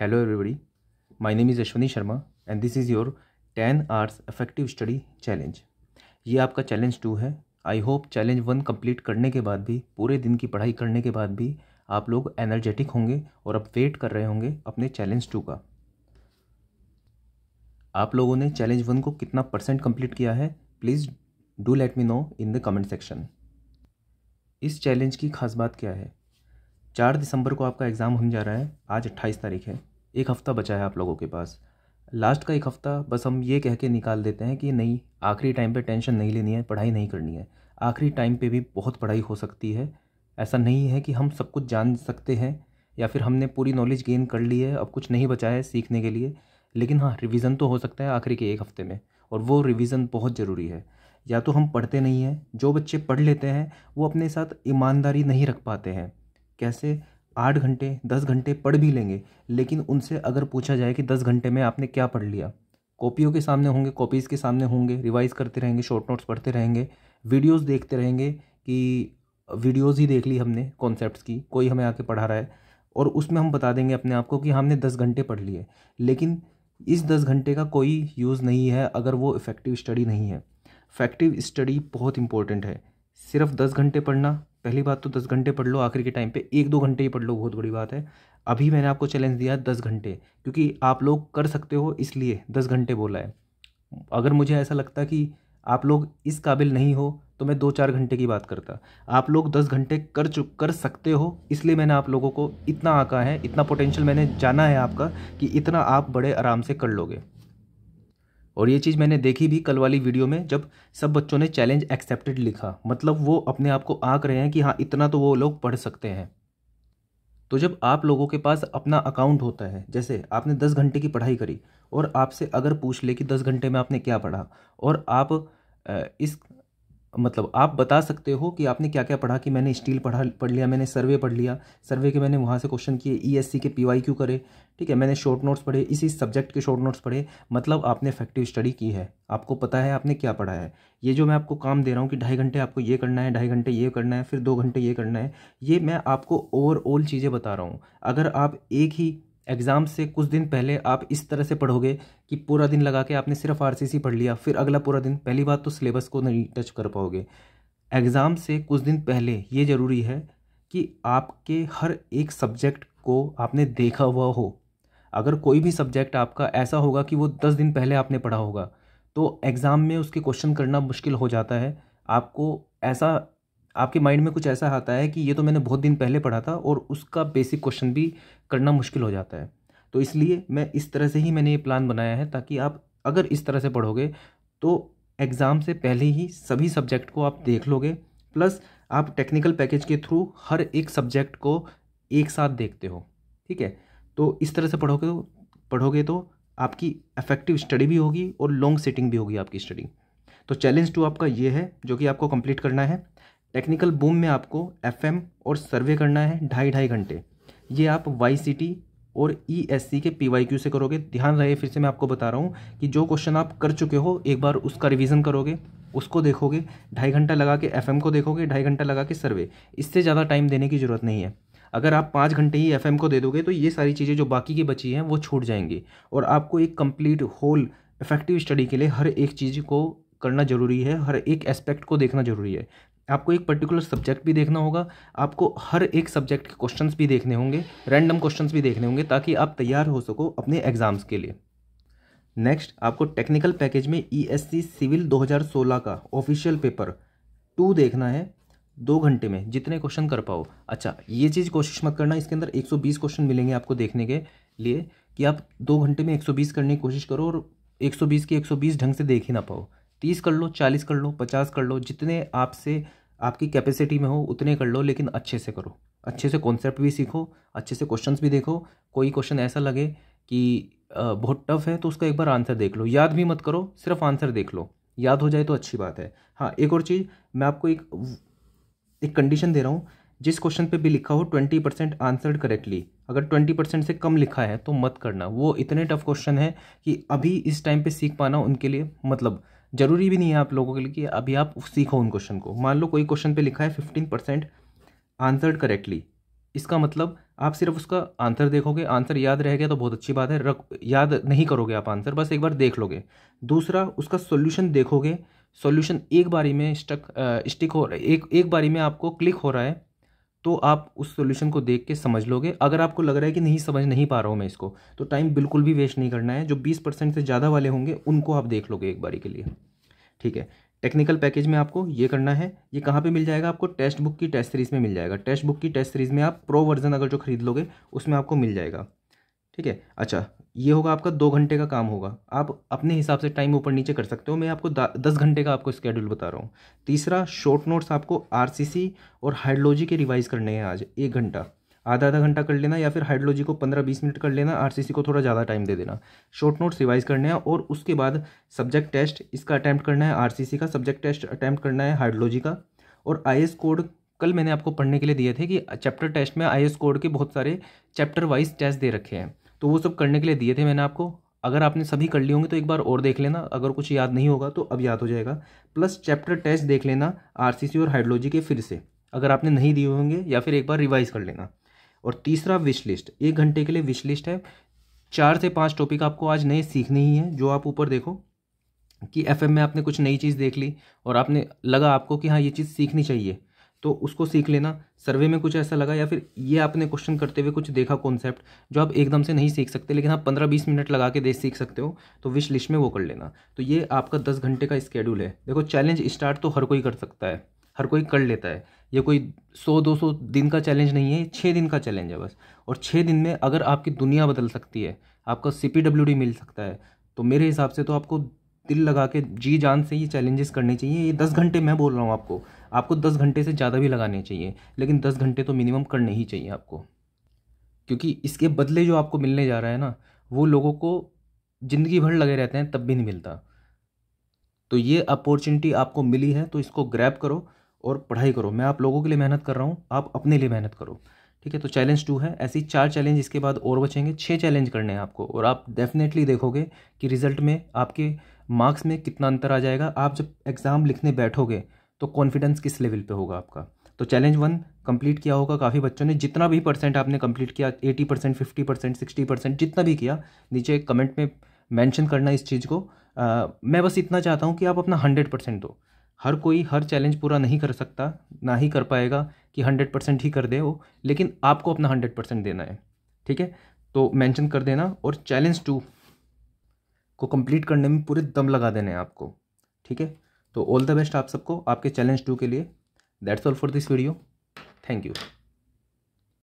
hello everybody my name is Ashwani Sharma and this is your ten hours effective study challenge ये आपका challenge two है I hope challenge one complete करने के बाद भी पूरे दिन की पढ़ाई करने के बाद भी आप लोग एनर्जेटिक होंगे और अब वेट कर रहे होंगे अपने चैलेंज टू का आप लोगों ने चैलेंज वन को कितना परसेंट कंप्लीट किया है please do let me know in the comment section इस चैलेंज की खास बात क्या है चार दिसंबर को आपका एग्ज़ाम होने जा रहा है आज अट्ठाईस तारीख है एक हफ़्ता बचा है आप लोगों के पास लास्ट का एक हफ़्ता बस हम ये कह के निकाल देते हैं कि नहीं आखिरी टाइम पे टेंशन नहीं लेनी है पढ़ाई नहीं करनी है आखिरी टाइम पे भी बहुत पढ़ाई हो सकती है ऐसा नहीं है कि हम सब कुछ जान सकते हैं या फिर हमने पूरी नॉलेज गेन कर ली है अब कुछ नहीं बचा है सीखने के लिए लेकिन हाँ रिविज़न तो हो सकता है आखिरी के एक हफ़्ते में और वो रिविज़न बहुत ज़रूरी है या तो हम पढ़ते नहीं हैं जो बच्चे पढ़ लेते हैं वो अपने साथ ईमानदारी नहीं रख पाते हैं कैसे आठ घंटे दस घंटे पढ़ भी लेंगे लेकिन उनसे अगर पूछा जाए कि दस घंटे में आपने क्या पढ़ लिया कॉपियों के सामने होंगे कॉपीज़ के सामने होंगे रिवाइज करते रहेंगे शॉर्ट नोट्स पढ़ते रहेंगे वीडियोस देखते रहेंगे कि वीडियोस ही देख ली हमने कॉन्सेप्ट्स की कोई हमें आके पढ़ा रहा है और उसमें हम बता देंगे अपने आप को कि हमने दस घंटे पढ़ लिए लेकिन इस दस घंटे का कोई यूज़ नहीं है अगर वो इफ़ेक्टिव स्टडी नहीं है इफ़ेक्टिव स्टडी बहुत इंपॉर्टेंट है सिर्फ दस घंटे पढ़ना पहली बात तो दस घंटे पढ़ लो आखिर के टाइम पे एक दो घंटे ही पढ़ लो बहुत बड़ी बात है अभी मैंने आपको चैलेंज दिया है दस घंटे क्योंकि आप लोग कर सकते हो इसलिए दस घंटे बोला है अगर मुझे ऐसा लगता कि आप लोग इस काबिल नहीं हो तो मैं दो चार घंटे की बात करता आप लोग दस घंटे कर चुक कर सकते हो इसलिए मैंने आप लोगों को इतना आका है इतना पोटेंशियल मैंने जाना है आपका कि इतना आप बड़े आराम से कर लोगे और ये चीज़ मैंने देखी भी कल वाली वीडियो में जब सब बच्चों ने चैलेंज एक्सेप्टेड लिखा मतलब वो अपने आप को आंक रहे हैं कि हाँ इतना तो वो लोग पढ़ सकते हैं तो जब आप लोगों के पास अपना अकाउंट होता है जैसे आपने दस घंटे की पढ़ाई करी और आपसे अगर पूछ ले कि दस घंटे में आपने क्या पढ़ा और आप इस मतलब आप बता सकते हो कि आपने क्या क्या पढ़ा कि मैंने स्टील पढ़ा पढ़ लिया मैंने सर्वे पढ़ लिया सर्वे के मैंने वहाँ से क्वेश्चन किए ईएससी e के वाई क्यू करे ठीक है मैंने शॉर्ट नोट्स पढ़े इसी सब्जेक्ट के शॉर्ट नोट्स पढ़े मतलब आपने इफेक्टिव स्टडी की है आपको पता है आपने क्या पढ़ा है ये जो मैं आपको काम दे रहा हूँ कि ढाई घंटे आपको ये करना है ढाई घंटे ये करना है फिर दो घंटे ये करना है ये मैं आपको ओवरऑल चीज़ें बता रहा हूँ अगर आप एक ही एग्ज़ाम से कुछ दिन पहले आप इस तरह से पढ़ोगे कि पूरा दिन लगा के आपने सिर्फ आरसीसी पढ़ लिया फिर अगला पूरा दिन पहली बात तो सिलेबस को नहीं टच कर पाओगे एग्ज़ाम से कुछ दिन पहले ये ज़रूरी है कि आपके हर एक सब्जेक्ट को आपने देखा हुआ हो अगर कोई भी सब्जेक्ट आपका ऐसा होगा कि वो दस दिन पहले आपने पढ़ा होगा तो एग्ज़ाम में उसके क्वेश्चन करना मुश्किल हो जाता है आपको ऐसा आपके माइंड में कुछ ऐसा आता है कि ये तो मैंने बहुत दिन पहले पढ़ा था और उसका बेसिक क्वेश्चन भी करना मुश्किल हो जाता है तो इसलिए मैं इस तरह से ही मैंने ये प्लान बनाया है ताकि आप अगर इस तरह से पढ़ोगे तो एग्ज़ाम से पहले ही सभी सब्जेक्ट को आप देख लोगे प्लस आप टेक्निकल पैकेज के थ्रू हर एक सब्जेक्ट को एक साथ देखते हो ठीक है तो इस तरह से पढ़ोगे तो पढ़ोगे तो आपकी इफेक्टिव स्टडी भी होगी और लॉन्ग सिटिंग भी होगी आपकी स्टडी तो चैलेंज टू तो आपका ये है जो कि आपको कंप्लीट करना है टेक्निकल बूम में आपको एफएम और सर्वे करना है ढाई ढाई घंटे ये आप वाई सी टी और ई एस सी के पी वाई क्यू से करोगे ध्यान रहे फिर से मैं आपको बता रहा हूँ कि जो क्वेश्चन आप कर चुके हो एक बार उसका रिवीजन करोगे उसको देखोगे ढाई घंटा लगा के एफ को देखोगे ढाई घंटा लगा के सर्वे इससे ज़्यादा टाइम देने की ज़रूरत नहीं है अगर आप पाँच घंटे ही एफ को दे दोगे तो ये सारी चीज़ें जो बाकी की बची हैं वो छूट जाएंगी और आपको एक कम्प्लीट होल इफेक्टिव स्टडी के लिए हर एक चीज़ को करना ज़रूरी है हर एक एस्पेक्ट को देखना ज़रूरी है आपको एक पर्टिकुलर सब्जेक्ट भी देखना होगा आपको हर एक सब्जेक्ट के क्वेश्चंस भी देखने होंगे रैंडम क्वेश्चंस भी देखने होंगे ताकि आप तैयार हो सको अपने एग्ज़ाम्स के लिए नेक्स्ट आपको टेक्निकल पैकेज में ईएससी सिविल 2016 का ऑफिशियल पेपर टू देखना है दो घंटे में जितने क्वेश्चन कर पाओ अच्छा ये चीज़ कोशिश मत करना इसके अंदर बीस क्वेश्चन मिलेंगे आपको देखने के लिए कि आप दो घंटे में बीस करने की कोशिश करो और एक के बीस ढंग से देख ही ना पाओ तीस कर लो चालीस कर लो पचास कर लो जितने आपसे आपकी कैपेसिटी में हो उतने कर लो लेकिन अच्छे से करो अच्छे से कॉन्सेप्ट भी सीखो अच्छे से क्वेश्चंस भी देखो कोई क्वेश्चन ऐसा लगे कि बहुत टफ है तो उसका एक बार आंसर देख लो याद भी मत करो सिर्फ आंसर देख लो याद हो जाए तो अच्छी बात है हाँ एक और चीज़ मैं आपको एक एक कंडीशन दे रहा हूँ जिस क्वेश्चन पे भी लिखा हो ट्वेंटी परसेंट आंसर्ड करेक्टली अगर ट्वेंटी परसेंट से कम लिखा है तो मत करना वो इतने टफ क्वेश्चन है कि अभी इस टाइम पे सीख पाना उनके लिए मतलब ज़रूरी भी नहीं है आप लोगों के लिए कि अभी आप सीखो उन क्वेश्चन को मान लो कोई क्वेश्चन पे लिखा है फिफ्टीन परसेंट आंसर्ड करेक्टली इसका मतलब आप सिर्फ उसका आंसर देखोगे आंसर याद रह गया तो बहुत अच्छी बात है रख याद नहीं करोगे आप आंसर बस एक बार देख लोगे दूसरा उसका सोल्यूशन देखोगे सोल्यूशन एक बारी में स्टक स्टिक हो एक एक बारी में आपको क्लिक हो रहा है तो आप उस सोल्यूशन को देख के समझ लोगे अगर आपको लग रहा है कि नहीं समझ नहीं पा रहा हूँ मैं इसको तो टाइम बिल्कुल भी वेस्ट नहीं करना है जो बीस परसेंट से ज़्यादा वाले होंगे उनको आप देख लोगे एक बारी के लिए ठीक है टेक्निकल पैकेज में आपको ये करना है ये कहाँ पे मिल जाएगा आपको टेस्ट बुक की टेस्ट सीरीज़ में मिल जाएगा टेस्ट बुक की टेस्ट सीरीज़ में आप प्रो वर्जन अगर जो खरीद लोगे उसमें आपको मिल जाएगा ठीक है अच्छा ये होगा आपका दो घंटे का काम होगा आप अपने हिसाब से टाइम ऊपर नीचे कर सकते हो मैं आपको दस घंटे का आपको स्केड्यूल बता रहा हूँ तीसरा शॉर्ट नोट्स आपको आरसीसी और हाइड्रोलॉजी के रिवाइज करने हैं आज एक घंटा आधा आधा घंटा कर लेना या फिर हाइड्रोलॉजी को पंद्रह बीस मिनट कर लेना आर को थोड़ा ज़्यादा टाइम दे देना शॉर्ट नोट्स रिवाइज करने हैं और उसके बाद सब्जेक्ट टेस्ट इसका अटैम्प्ट करना है आर का सब्जेक्ट टेस्ट अटैम्प्ट करना है हाइड्रोलॉजी का और आई कोड कल मैंने आपको पढ़ने के लिए दिए थे कि चैप्टर टेस्ट में आई कोड के बहुत सारे चैप्टर वाइज टेस्ट दे रखे हैं तो वो सब करने के लिए दिए थे मैंने आपको अगर आपने सभी कर लिए होंगे तो एक बार और देख लेना अगर कुछ याद नहीं होगा तो अब याद हो जाएगा प्लस चैप्टर टेस्ट देख लेना आरसीसी और हाइड्रोलॉजी के फिर से अगर आपने नहीं दिए होंगे या फिर एक बार रिवाइज़ कर लेना और तीसरा विश लिस्ट एक घंटे के लिए विश लिस्ट है चार से पाँच टॉपिक आपको आज नए सीखने ही हैं जो आप ऊपर देखो कि एफ में आपने कुछ नई चीज़ देख ली और आपने लगा आपको कि हाँ ये चीज़ सीखनी चाहिए तो उसको सीख लेना सर्वे में कुछ ऐसा लगा या फिर ये आपने क्वेश्चन करते हुए कुछ देखा कॉन्सेप्ट जो आप एकदम से नहीं सीख सकते लेकिन आप पंद्रह बीस मिनट लगा के दे सीख सकते हो तो विश लिस्ट में वो कर लेना तो ये आपका दस घंटे का स्केड्यूल है देखो चैलेंज स्टार्ट तो हर कोई कर सकता है हर कोई कर लेता है ये कोई सौ दो सौ दिन का चैलेंज नहीं है छः दिन का चैलेंज है बस और छः दिन में अगर आपकी दुनिया बदल सकती है आपका सी पी डब्ल्यू डी मिल सकता है तो मेरे हिसाब से तो आपको दिल लगा के जी जान से ये चैलेंजेस करने चाहिए ये दस घंटे मैं बोल रहा हूँ आपको आपको दस घंटे से ज़्यादा भी लगाने चाहिए लेकिन दस घंटे तो मिनिमम करने ही चाहिए आपको क्योंकि इसके बदले जो आपको मिलने जा रहा है ना वो लोगों को ज़िंदगी भर लगे रहते हैं तब भी नहीं मिलता तो ये अपॉर्चुनिटी आपको मिली है तो इसको ग्रैब करो और पढ़ाई करो मैं आप लोगों के लिए मेहनत कर रहा हूँ आप अपने लिए मेहनत करो ठीक है तो चैलेंज टू है ऐसी चार चैलेंज इसके बाद और बचेंगे छः चैलेंज करने हैं आपको और आप डेफिनेटली देखोगे कि रिजल्ट में आपके मार्क्स में कितना अंतर आ जाएगा आप जब एग्ज़ाम लिखने बैठोगे तो कॉन्फिडेंस किस लेवल पे होगा आपका तो चैलेंज वन कंप्लीट किया होगा काफ़ी बच्चों ने जितना भी परसेंट आपने कंप्लीट किया eighty percent fifty percent sixty percent जितना भी किया नीचे कमेंट में मेंशन करना इस चीज़ को आ, मैं बस इतना चाहता हूँ कि आप अपना हंड्रेड परसेंट दो हर कोई हर चैलेंज पूरा नहीं कर सकता ना ही कर पाएगा कि हंड्रेड परसेंट ही कर दे वो लेकिन आपको अपना हंड्रेड परसेंट देना है ठीक है तो मेंशन कर देना और चैलेंज टू को कंप्लीट करने में पूरे दम लगा देने हैं आपको ठीक है तो ऑल द बेस्ट आप सबको आपके चैलेंज टू के लिए that's all for this video thank you